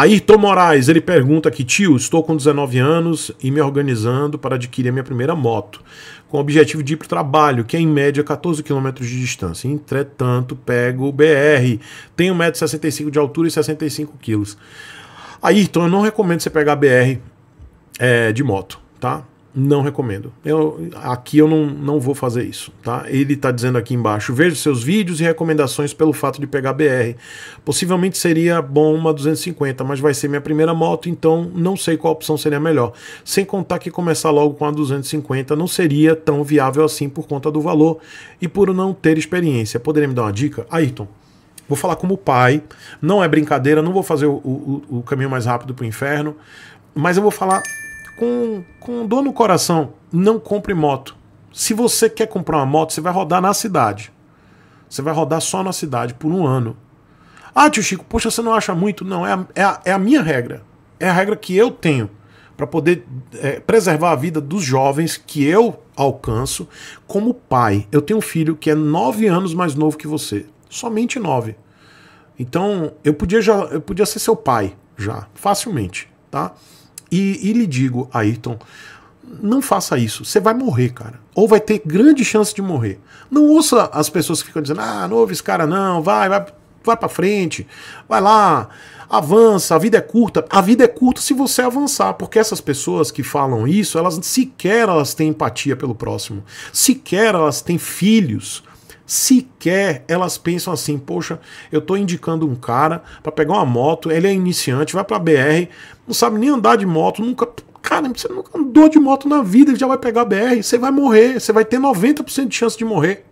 Ayrton Moraes, ele pergunta aqui, tio, estou com 19 anos e me organizando para adquirir a minha primeira moto, com o objetivo de ir para o trabalho, que é em média 14 km de distância. Entretanto, pego o BR, tenho 1,65m de altura e 65kg. Ayrton, eu não recomendo você pegar BR é, eh, de moto, tá? não recomendo. Eu, aqui eu não, não vou fazer isso, tá? Ele está dizendo aqui embaixo, veja seus vídeos e recomendações pelo fato de pegar BR. Possivelmente seria bom uma 250, mas vai ser minha primeira moto, então não sei qual opção seria melhor. Sem contar que começar logo com a 250 não seria tão viável assim por conta do valor e por não ter experiência. Poderia me dar uma dica? Ayrton, Vou falar como pai, não é brincadeira, não vou fazer o, o, o caminho mais rápido para o inferno, mas eu vou falar com, com dor no coração, não compre moto. Se você quer comprar uma moto, você vai rodar na cidade. Você vai rodar só na cidade por um ano. Ah, tio Chico, poxa, você não acha muito? Não, é a, é a, é a minha regra. É a regra que eu tenho para poder é, preservar a vida dos jovens que eu alcanço como pai. Eu tenho um filho que é nove anos mais novo que você. Somente nove. Então, eu podia já, eu podia ser seu pai já, facilmente, tá? E, e lhe digo, Ayrton, não faça isso. Você vai morrer, cara. Ou vai ter grande chance de morrer. Não ouça as pessoas que ficam dizendo, ah, não ouve esse cara não, vai, vai, vai pra frente, vai lá, avança, a vida é curta. A vida é curta se você avançar, porque essas pessoas que falam isso, elas sequer elas têm empatia pelo próximo, sequer elas têm filhos sequer elas pensam assim, poxa, eu estou indicando um cara para pegar uma moto, ele é iniciante, vai para BR, não sabe nem andar de moto, nunca cara, você nunca andou de moto na vida, ele já vai pegar a BR, você vai morrer, você vai ter 90% de chance de morrer.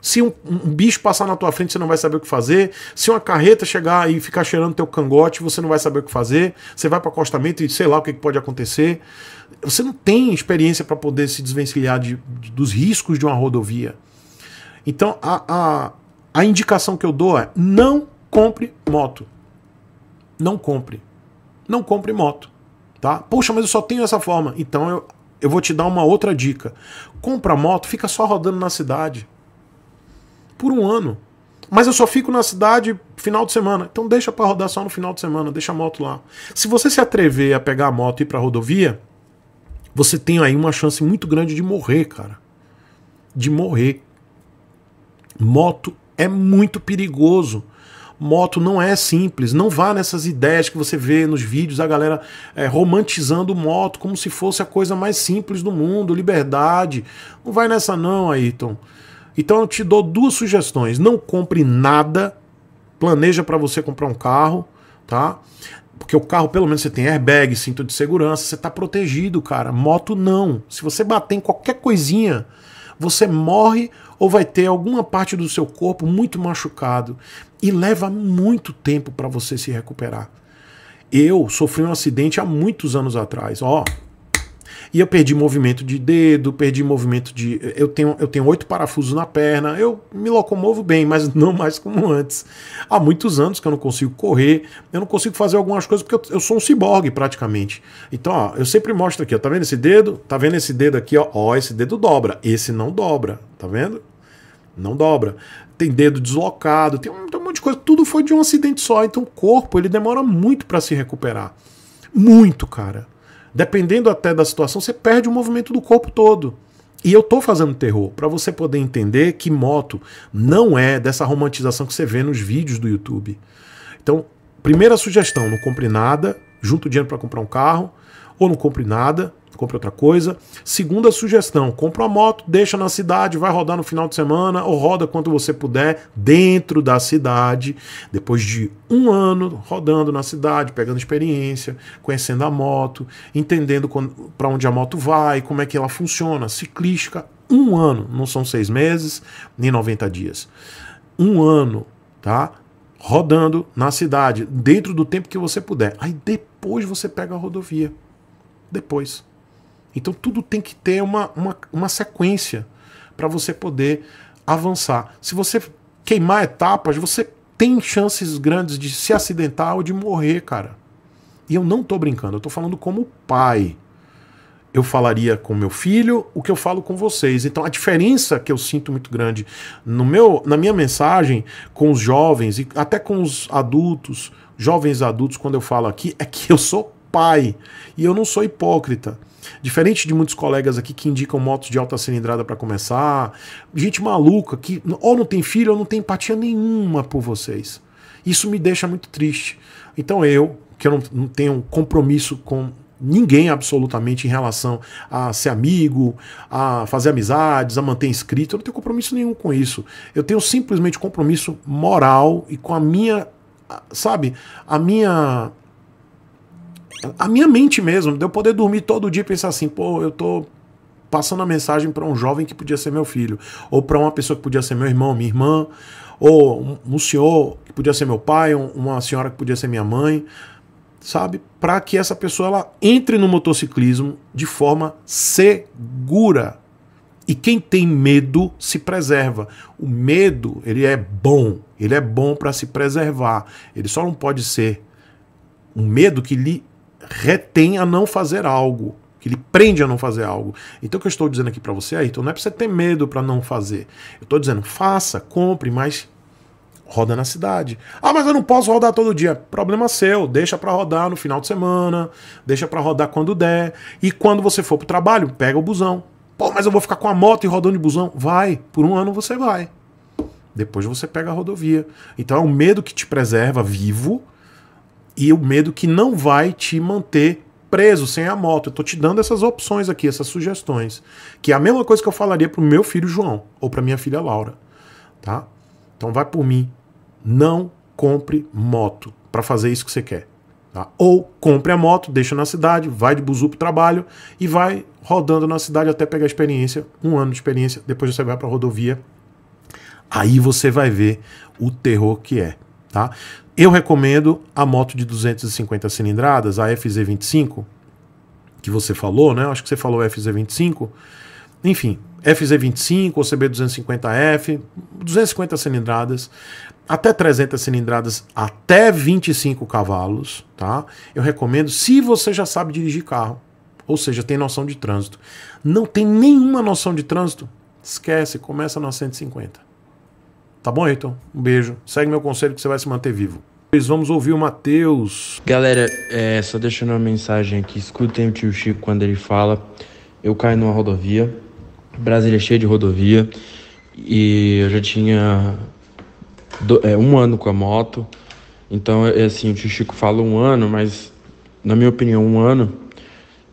Se um, um, bicho passar na tua frente, você não vai saber o que fazer. Se uma carreta chegar e ficar cheirando teu cangote, você não vai saber o que fazer. Você vai para acostamento e sei lá o que, que, pode acontecer. Você não tem experiência para poder se desvencilhar de, de, dos riscos de uma rodovia. Então a, a, a indicação que eu dou é não compre moto. Não compre. Não compre moto. Tá? Poxa, mas eu só tenho essa forma. Então eu, eu vou te dar uma outra dica. Compra moto, fica só rodando na cidade. Por um ano. Mas eu só fico na cidade final de semana. Então deixa para rodar só no final de semana, deixa a moto lá. Se você se atrever a pegar a moto e ir pra rodovia, você tem aí uma chance muito grande de morrer, cara. De morrer. Moto é muito perigoso. Moto não é simples. Não vá nessas ideias que você vê nos vídeos, a galera é, romantizando moto como se fosse a coisa mais simples do mundo, liberdade. Não vai nessa não, Ayrton. Então eu te dou duas sugestões. Não compre nada. Planeja para você comprar um carro, tá? Porque o carro, pelo menos, você tem airbag, cinto de segurança, você está protegido, cara. Moto não. Se você bater em qualquer coisinha, você morre ou vai ter alguma parte do seu corpo muito machucado e leva muito tempo para você se recuperar. Eu sofri um acidente há muitos anos atrás. Ó, e eu perdi movimento de dedo, perdi movimento de. Eu tenho eu tenho oito parafusos na perna, eu me locomovo bem, mas não mais como antes. Há muitos anos que eu não consigo correr, eu não consigo fazer algumas coisas porque eu, eu sou um ciborgue praticamente. Então, ó, eu sempre mostro aqui, ó, tá vendo esse dedo? Tá vendo esse dedo aqui, ó? Ó, esse dedo dobra, esse não dobra, tá vendo? Não dobra tem dedo deslocado, tem um, tem um, monte de coisa. Tudo foi de um acidente só. Então o corpo ele demora muito para se recuperar. Muito, cara dependendo até da situação, você perde o movimento do corpo todo. E eu tô fazendo terror para você poder entender que moto não é dessa romantização que você vê nos vídeos do YouTube. Então, primeira sugestão, não compre nada, junte o dinheiro para comprar um carro ou não compre nada, compre outra coisa. Segunda sugestão, compra uma moto, deixa na cidade, vai rodar no final de semana ou roda quanto você puder dentro da cidade. Depois de um ano rodando na cidade, pegando experiência, conhecendo a moto, entendendo para onde a moto vai, como é que ela funciona, ciclística. Um ano, não são seis meses nem 90 dias. Um ano, tá? rodando na cidade, dentro do tempo que você puder. Aí depois você pega a rodovia. Depois. Então tudo tem que ter uma, uma, uma sequência para você poder avançar. Se você queimar etapas, você tem chances grandes de se acidentar ou de morrer, cara. E eu não tô brincando, eu tô falando como pai. Eu falaria com meu filho o que eu falo com vocês. Então a diferença que eu sinto muito grande no meu, na minha mensagem com os jovens e até com os adultos, jovens adultos quando eu falo aqui é que eu sou pai e eu não sou hipócrita. Diferente de muitos colegas aqui que indicam motos de alta cilindrada para começar, gente maluca que ou não tem filho ou não tem empatia nenhuma por vocês. Isso me deixa muito triste. Então eu, que eu não, não tenho compromisso com ninguém absolutamente em relação a ser amigo, a fazer amizades, a manter inscrito. Eu não tenho compromisso nenhum com isso. Eu tenho simplesmente compromisso moral e com a minha, sabe, a minha a minha mente mesmo, de eu poder dormir todo dia e pensar assim, pô, eu tô passando a mensagem para um jovem que podia ser meu filho, ou para uma pessoa que podia ser meu irmão, minha irmã, ou um senhor que podia ser meu pai, uma senhora que podia ser minha mãe, sabe? Para que essa pessoa ela entre no motociclismo de forma segura. E quem tem medo se preserva. O medo, ele é bom, ele é bom para se preservar. Ele só não pode ser um medo que lhe retém a não fazer algo, que ele prende a não fazer algo. Então o que eu estou dizendo aqui para você, Ayrton, não é para você ter medo para não fazer. Eu estou dizendo, faça, compre, mas roda na cidade. Ah, mas eu não posso rodar todo dia. Problema seu, deixa para rodar no final de semana, deixa para rodar quando der. E quando você for pro trabalho, pega o busão. Pô, mas eu vou ficar com a moto e rodando de busão. Vai, por um ano você vai. Depois você pega a rodovia. Então é o medo que te preserva vivo e o medo que não vai te manter preso sem a moto. Eu tô te dando essas opções aqui, essas sugestões, que é a mesma coisa que eu falaria pro meu filho João ou para minha filha Laura, tá? Então vai por mim, não compre moto para fazer isso que você quer. Tá? Ou compre a moto, deixa na cidade, vai de buzu pro trabalho e vai rodando na cidade até pegar experiência, um ano de experiência, depois você vai para rodovia. Aí você vai ver o terror que é, tá? Eu recomendo a moto de 250 cilindradas, a FZ25, que você falou, né? Acho que você falou FZ25. Enfim, FZ25 ou CB250F, 250 cilindradas, até 300 cilindradas, até 25 cavalos, tá? Eu recomendo se você já sabe dirigir carro, ou seja, tem noção de trânsito. Não tem nenhuma noção de trânsito? Esquece, começa na 150. Tá bom, Ayrton? Um beijo. Segue meu conselho que você vai se manter vivo. Vamos ouvir o Matheus. Galera, é, só deixando uma mensagem aqui. Escutem o tio Chico quando ele fala. Eu caio numa rodovia. Brasília é cheia de rodovia. E eu já tinha do, é, um ano com a moto. Então, é, é assim, o tio Chico fala um ano, mas na minha opinião, um ano.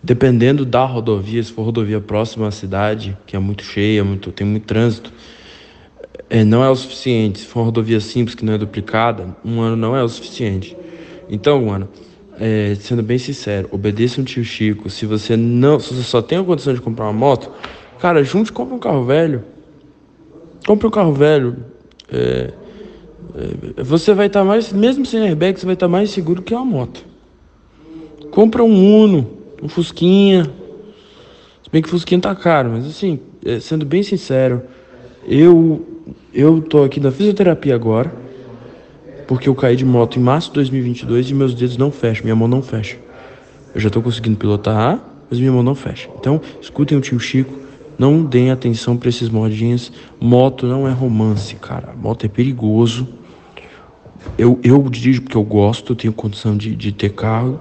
Dependendo da rodovia, se for rodovia próxima à cidade, que é muito cheia, muito, tem muito trânsito, é, não é o suficiente. Se for uma rodovia simples que não é duplicada, um ano não é o suficiente. Então, mano, é, sendo bem sincero, obedeça um tio Chico. Se você não, se você só tem a condição de comprar uma moto, cara, junte, compre um carro velho. Compre um carro velho. É, é, você vai estar tá mais, mesmo sem airbag, você vai estar tá mais seguro que uma moto. Compra um Uno, um Fusquinha. Se bem que Fusquinha tá caro, mas assim, é, sendo bem sincero, eu eu tô aqui na fisioterapia agora, porque eu caí de moto em março de 2022 e meus dedos não fecham, minha mão não fecha. Eu já tô conseguindo pilotar, mas minha mão não fecha. Então, escutem o tio Chico, não deem atenção para esses modinhas. Moto não é romance, cara. Moto é perigoso. Eu, eu dirijo porque eu gosto, eu tenho condição de, de ter carro.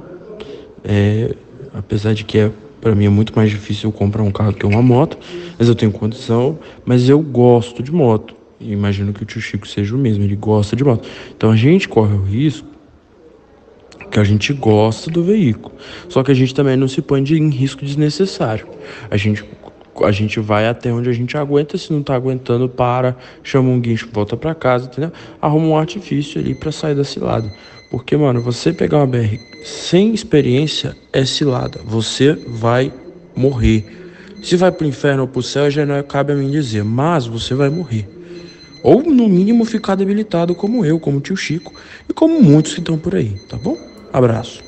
É, apesar de que é para mim é muito mais difícil eu comprar um carro que uma moto, mas eu tenho condição, mas eu gosto de moto. E imagino que o tio Chico seja o mesmo, ele gosta de moto. Então a gente corre o risco que a gente gosta do veículo, só que a gente também não se põe em risco desnecessário. A gente a gente vai até onde a gente aguenta, se não tá aguentando, para, chama um guincho, volta para casa, entendeu? Arruma um artifício ali para sair da cilada. Porque, mano, você pegar uma BR sem experiência é cilada. Você vai morrer. Se vai pro inferno ou pro céu, já não é, cabe a mim dizer, mas você vai morrer. Ou, no mínimo, ficar debilitado como eu, como o tio Chico e como muitos que estão por aí, tá bom? Abraço.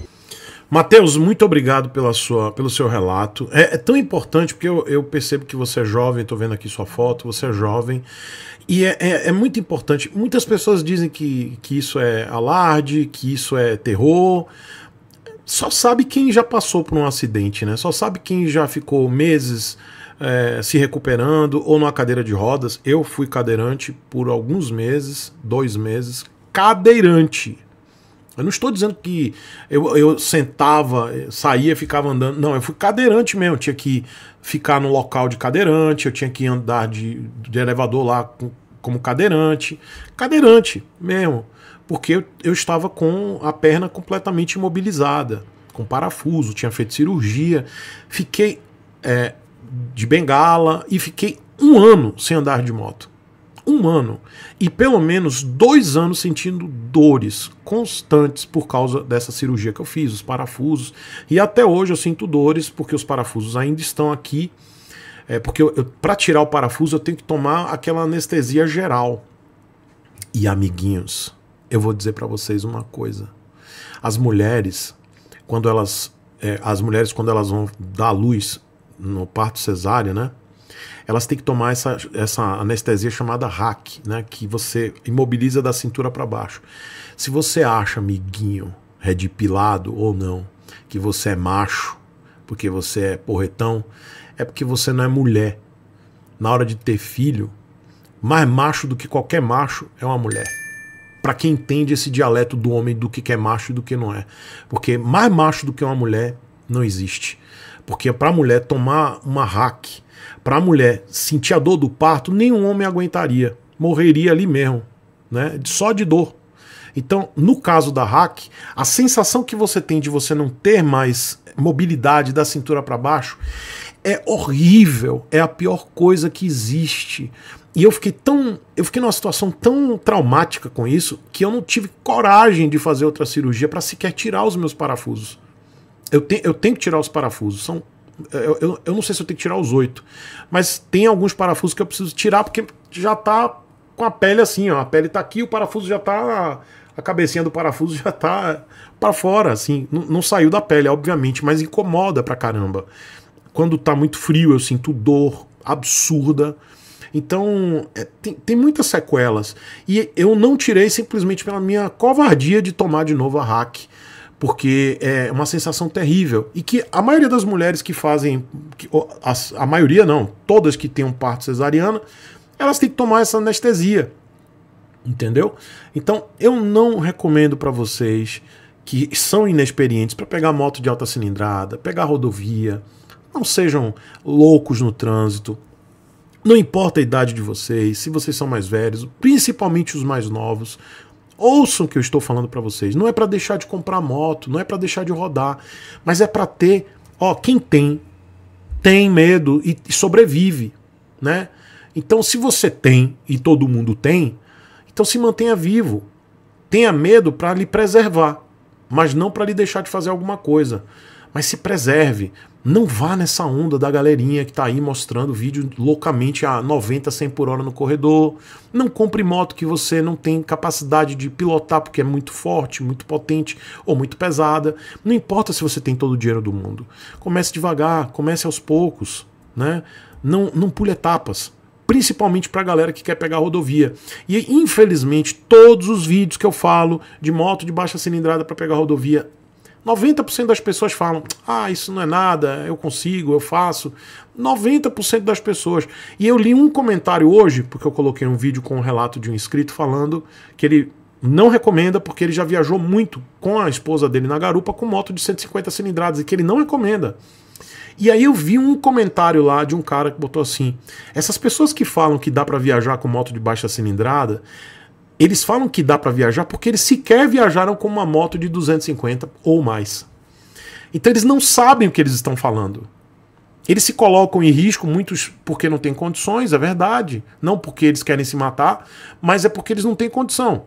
Mateus, muito obrigado pela sua, pelo seu relato. É, é tão importante porque eu, eu, percebo que você é jovem, estou vendo aqui sua foto, você é jovem. E é, é, é, muito importante. Muitas pessoas dizem que, que isso é alarde, que isso é terror. Só sabe quem já passou por um acidente, né? Só sabe quem já ficou meses é, se recuperando ou numa cadeira de rodas. Eu fui cadeirante por alguns meses, dois meses. Cadeirante eu não estou dizendo que eu, eu sentava, saía, ficava andando. Não, eu fui cadeirante mesmo. Eu tinha que ficar no local de cadeirante, eu tinha que andar de, de elevador lá com, como cadeirante. Cadeirante mesmo. Porque eu, eu estava com a perna completamente imobilizada, com parafuso, tinha feito cirurgia. Fiquei é, de bengala e fiquei um ano sem andar de moto um ano e pelo menos dois anos sentindo dores constantes por causa dessa cirurgia que eu fiz, os parafusos. E até hoje eu sinto dores porque os parafusos ainda estão aqui. É porque para tirar o parafuso eu tenho que tomar aquela anestesia geral. E amiguinhos, eu vou dizer para vocês uma coisa: as mulheres, quando elas, é, as mulheres quando elas vão dar luz no parto cesárea, né? elas têm que tomar essa, essa anestesia chamada hack, né? Que você imobiliza da cintura para baixo. Se você acha, amiguinho, redipilado ou não, que você é macho, porque você é porretão, é porque você não é mulher. Na hora de ter filho, mais macho do que qualquer macho é uma mulher. Para quem entende esse dialeto do homem do que é macho e do que não é. Porque mais macho do que uma mulher não existe. Porque para a mulher tomar uma hack, para a mulher sentir a dor do parto, nenhum homem aguentaria, morreria ali mesmo, né? Só de dor. Então, no caso da hack, a sensação que você tem de você não ter mais mobilidade da cintura para baixo é horrível, é a pior coisa que existe. E eu fiquei tão, eu fiquei numa situação tão traumática com isso que eu não tive coragem de fazer outra cirurgia para sequer tirar os meus parafusos eu, te, eu tenho que tirar os parafusos. São, eu, eu, eu não sei se eu tenho que tirar os oito, mas tem alguns parafusos que eu preciso tirar porque já tá com a pele assim, ó. A pele tá aqui, o parafuso já tá. A cabecinha do parafuso já tá para fora, assim. Não, não saiu da pele, obviamente, mas incomoda pra caramba. Quando tá muito frio, eu sinto dor absurda. Então, é, tem, tem muitas sequelas. E eu não tirei simplesmente pela minha covardia de tomar de novo a hack porque é uma sensação terrível. E que a maioria das mulheres que fazem. Que, a, a, maioria não, todas que têm um parto cesariano, elas têm que tomar essa anestesia. Entendeu? Então eu não recomendo para vocês que são inexperientes para pegar moto de alta cilindrada, pegar rodovia. Não sejam loucos no trânsito. Não importa a idade de vocês, se vocês são mais velhos, principalmente os mais novos, Ouçam o que eu estou falando para vocês. Não é para deixar de comprar moto, não é para deixar de rodar, mas é para ter. Ó, quem tem, tem medo e, e sobrevive, né? Então, se você tem e todo mundo tem, então se mantenha vivo. Tenha medo para lhe preservar, mas não para lhe deixar de fazer alguma coisa. Mas se preserve. Não vá nessa onda da galerinha que tá aí mostrando vídeo loucamente a 90, 100 por hora no corredor. Não compre moto que você não tem capacidade de pilotar porque é muito forte, muito potente ou muito pesada. Não importa se você tem todo o dinheiro do mundo. Comece devagar, comece aos poucos, né? Não, não pule etapas principalmente para a galera que quer pegar a rodovia. E infelizmente, todos os vídeos que eu falo de moto de baixa cilindrada para pegar a rodovia 90% das pessoas falam: "Ah, isso não é nada, eu consigo, eu faço". 90% das pessoas. E eu li um comentário hoje, porque eu coloquei um vídeo com um relato de um inscrito falando que ele não recomenda porque ele já viajou muito com a esposa dele na garupa com moto de 150 cilindradas e que ele não recomenda. E aí eu vi um comentário lá de um cara que botou assim: essas pessoas que falam que dá para viajar com moto de baixa cilindrada eles falam que dá para viajar porque eles sequer viajaram com uma moto de 250 ou mais. Então eles não sabem o que eles estão falando. Eles se colocam em risco, muitos porque não têm condições, é verdade. Não porque eles querem se matar, mas é porque eles não têm condição.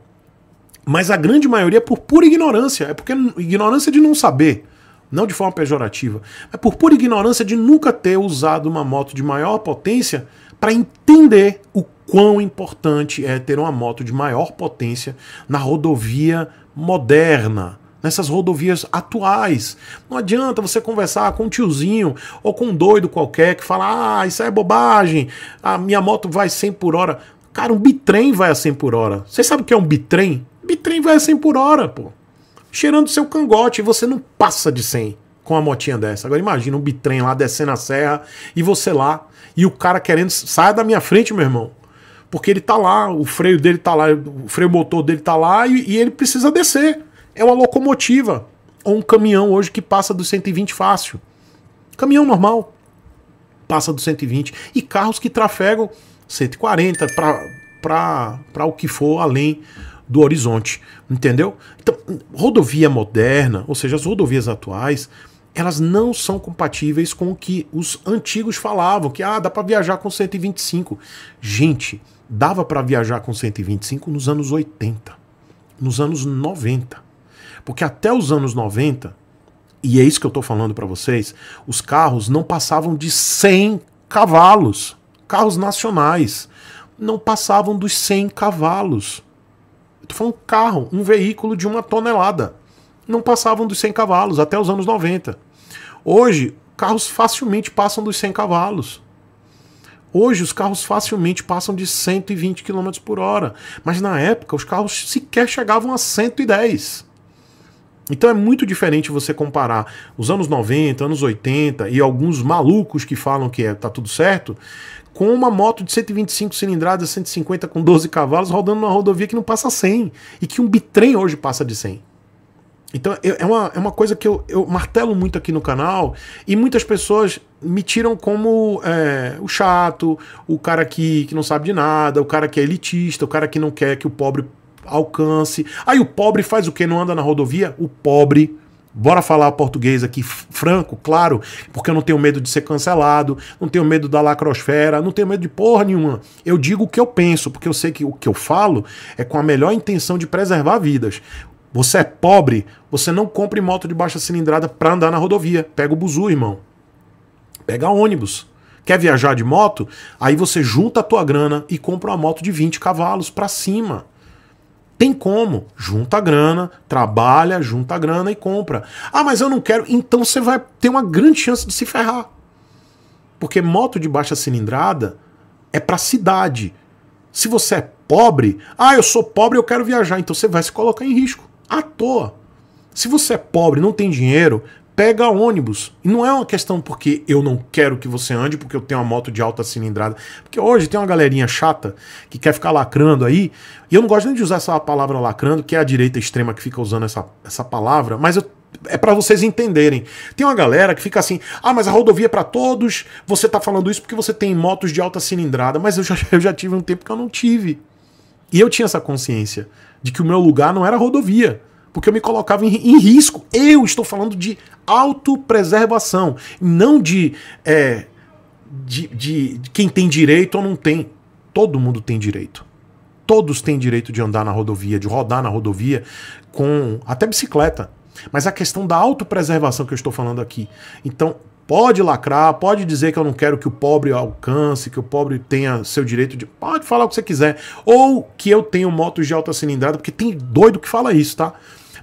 Mas a grande maioria é por pura ignorância. É porque ignorância de não saber, não de forma pejorativa. É por pura ignorância de nunca ter usado uma moto de maior potência para entender o quão importante é ter uma moto de maior potência na rodovia moderna, nessas rodovias atuais. Não adianta você conversar com um tiozinho ou com um doido qualquer que fala: ah, isso é bobagem, a minha moto vai 100 por hora. Cara, um bitrem vai a 100 por hora. Você sabe o que é um bitrem? Bitrem vai a 100 por hora, pô. Cheirando seu cangote e você não passa de 100 com uma motinha dessa. Agora imagina um bitrem lá descendo a serra e você lá e o cara querendo. sair da minha frente, meu irmão. Porque ele tá lá, o freio dele tá lá, o freio motor dele tá lá e, e ele precisa descer. É uma locomotiva ou um caminhão hoje que passa dos 120 fácil. Caminhão normal passa dos 120 e carros que trafegam 140 para o que for além do horizonte, entendeu? Então, rodovia moderna, ou seja, as rodovias atuais, elas não são compatíveis com o que os antigos falavam, que ah, dá para viajar com 125. Gente, dava para viajar com 125 nos anos 80, nos anos 90. Porque até os anos 90, e é isso que eu estou falando para vocês, os carros não passavam de 100 cavalos, carros nacionais, não passavam dos 100 cavalos. Foi um carro, um veículo de uma tonelada não passavam dos 100 cavalos até os anos 90. Hoje, carros facilmente passam dos 100 cavalos. Hoje os carros facilmente passam de 120 km por hora, mas na época os carros sequer chegavam a 110. Então é muito diferente você comparar os anos 90, anos 80 e alguns malucos que falam que é, tá tudo certo, com uma moto de 125 cilindradas, 150 com 12 cavalos rodando numa rodovia que não passa 100 e que um bitrem hoje passa de 100. Então é, uma, é uma coisa que eu, eu martelo muito aqui no canal e muitas pessoas me tiram como é, o chato, o cara que, que não sabe de nada, o cara que é elitista, o cara que não quer que o pobre alcance. Aí o pobre faz o que? Não anda na rodovia? O pobre. Bora falar português aqui, franco, claro, porque eu não tenho medo de ser cancelado, não tenho medo da lacrosfera, não tenho medo de porra nenhuma. Eu digo o que eu penso, porque eu sei que o que eu falo é com a melhor intenção de preservar vidas. Você é pobre, você não compre moto de baixa cilindrada para andar na rodovia. Pega o buzu, irmão. Pega ônibus. Quer viajar de moto? Aí você junta a tua grana e compra uma moto de 20 cavalos para cima. Tem como. Junta a grana, trabalha, junta a grana e compra. Ah, mas eu não quero. Então você vai ter uma grande chance de se ferrar. Porque moto de baixa cilindrada é para cidade. Se você é pobre, ah, eu sou pobre, eu quero viajar, então você vai se colocar em risco à toa. Se você é pobre, não tem dinheiro, pega ônibus. E não é uma questão porque eu não quero que você ande, porque eu tenho uma moto de alta cilindrada. Porque hoje tem uma galerinha chata que quer ficar lacrando aí. E eu não gosto nem de usar essa palavra lacrando, que é a direita extrema que fica usando essa, essa palavra, mas eu, É para vocês entenderem. Tem uma galera que fica assim: ah, mas a rodovia é para todos. Você tá falando isso porque você tem motos de alta cilindrada. Mas eu já, eu já tive um tempo que eu não tive. E eu tinha essa consciência de que o meu lugar não era rodovia, porque eu me colocava em, em risco. Eu estou falando de autopreservação, não de, é, de, de quem tem direito ou não tem. Todo mundo tem direito. Todos têm direito de andar na rodovia, de rodar na rodovia, com até bicicleta. Mas a questão da autopreservação que eu estou falando aqui. Então, Pode lacrar, pode dizer que eu não quero que o pobre alcance, que o pobre tenha seu direito de. Pode falar o que você quiser. Ou que eu tenho motos de alta cilindrada, porque tem doido que fala isso, tá?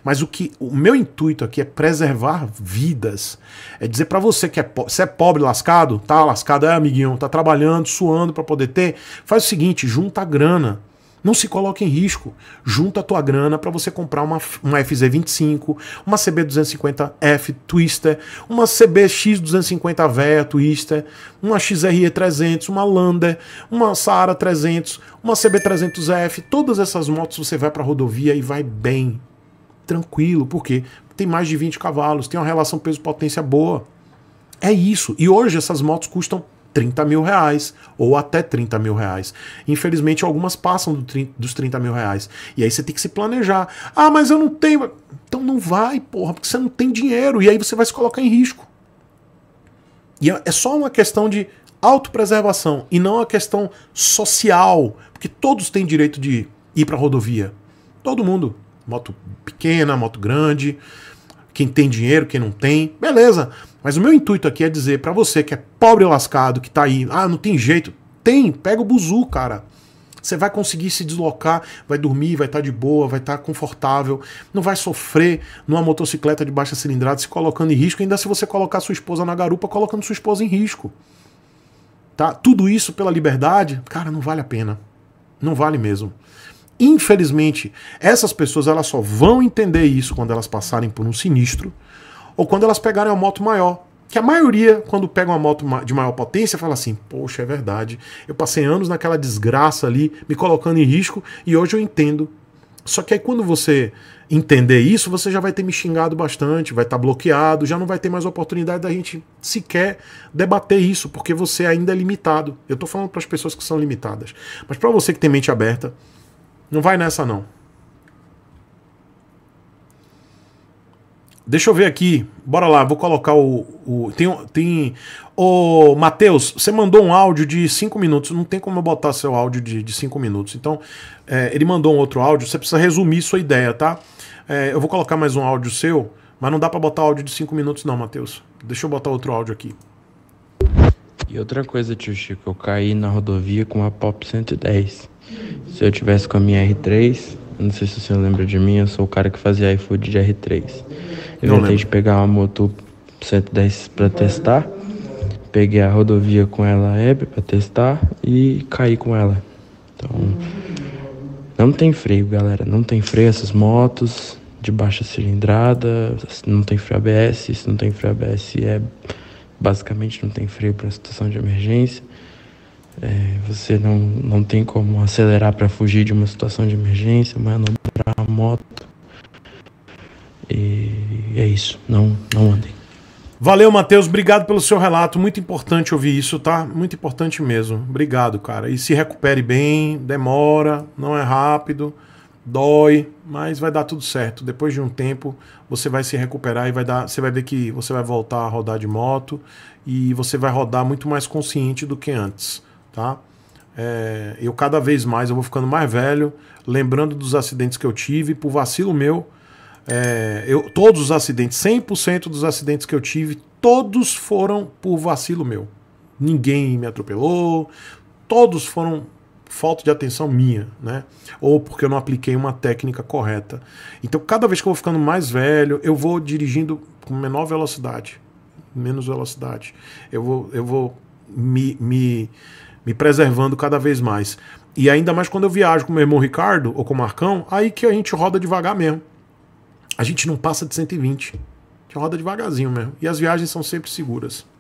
Mas o que o meu intuito aqui é preservar vidas. É dizer para você que é, pobre, você é pobre, lascado, tá lascado, é amiguinho, tá trabalhando, suando para poder ter. Faz o seguinte, junta a grana não se coloque em risco. Junta a tua grana para você comprar uma, uma FZ25, uma CB250F Twister, uma CBX250 Veia Twister, uma XRE300, uma Lander, uma Saara 300, uma CB300F. Todas essas motos você vai para a rodovia e vai bem. Tranquilo, porque tem mais de 20 cavalos, tem uma relação peso-potência boa. É isso. E hoje essas motos custam 30 mil reais ou até 30 mil reais. Infelizmente, algumas passam do 30, dos 30 mil reais. E aí você tem que se planejar. Ah, mas eu não tenho. Então não vai, porra, porque você não tem dinheiro. E aí você vai se colocar em risco. E é, é só uma questão de autopreservação e não a questão social. Porque todos têm direito de ir para a rodovia. Todo mundo. Moto pequena, moto grande. Quem tem dinheiro, quem não tem. Beleza. Mas o meu intuito aqui é dizer para você que é pobre lascado, que tá aí, ah, não tem jeito. Tem, pega o buzu, cara. Você vai conseguir se deslocar, vai dormir, vai estar tá de boa, vai estar tá confortável, não vai sofrer numa motocicleta de baixa cilindrada se colocando em risco, ainda se você colocar sua esposa na garupa, colocando sua esposa em risco. Tá? Tudo isso pela liberdade, cara, não vale a pena. Não vale mesmo. Infelizmente, essas pessoas elas só vão entender isso quando elas passarem por um sinistro ou quando elas pegarem uma moto maior. Que a maioria, quando pega uma moto de maior potência, fala assim: Poxa, é verdade. Eu passei anos naquela desgraça ali, me colocando em risco, e hoje eu entendo. Só que aí, quando você entender isso, você já vai ter me xingado bastante, vai estar tá bloqueado, já não vai ter mais oportunidade da gente sequer debater isso, porque você ainda é limitado. Eu estou falando para as pessoas que são limitadas. Mas para você que tem mente aberta, não vai nessa não. Deixa eu ver aqui. Bora lá, vou colocar o. o tem. tem Ô, Matheus, você mandou um áudio de 5 minutos. Não tem como eu botar seu áudio de 5 minutos. Então, é, ele mandou um outro áudio. Você precisa resumir sua ideia, tá? É, eu vou colocar mais um áudio seu, mas não dá para botar áudio de 5 minutos, não, Matheus. Deixa eu botar outro áudio aqui. E outra coisa, tio Chico, eu caí na rodovia com uma Pop 110. Se eu tivesse com a minha R3, não sei se você lembra de mim, eu sou o cara que fazia iFood de R3. Eu não tentei de pegar uma moto 110 para testar. Peguei a rodovia com ela Hebe para testar e caí com ela. Então, não tem freio, galera. Não tem freio essas motos de baixa cilindrada, não tem freio ABS, se não tem freio ABS é basicamente não tem freio para situação de emergência. É, você não, não tem como acelerar para fugir de uma situação de emergência, manobrar a moto. E é isso, não, não andem. Valeu, Matheus. Obrigado pelo seu relato. Muito importante ouvir isso, tá? Muito importante mesmo. Obrigado, cara. E se recupere bem, demora, não é rápido, dói, mas vai dar tudo certo. Depois de um tempo, você vai se recuperar e vai dar, você vai ver que você vai voltar a rodar de moto e você vai rodar muito mais consciente do que antes tá? É, eu cada vez mais eu vou ficando mais velho, lembrando dos acidentes que eu tive, por vacilo meu, é, eu, todos os acidentes, 100% dos acidentes que eu tive, todos foram por vacilo meu. Ninguém me atropelou, todos foram falta de atenção minha, né? Ou porque eu não apliquei uma técnica correta. Então, cada vez que eu vou ficando mais velho, eu vou dirigindo com menor velocidade, menos velocidade. Eu vou, eu vou me, me me preservando cada vez mais. E ainda mais quando eu viajo com meu irmão Ricardo ou com o Marcão, aí que a gente roda devagar mesmo. A gente não passa de 120. A gente roda devagarzinho mesmo. E as viagens são sempre seguras.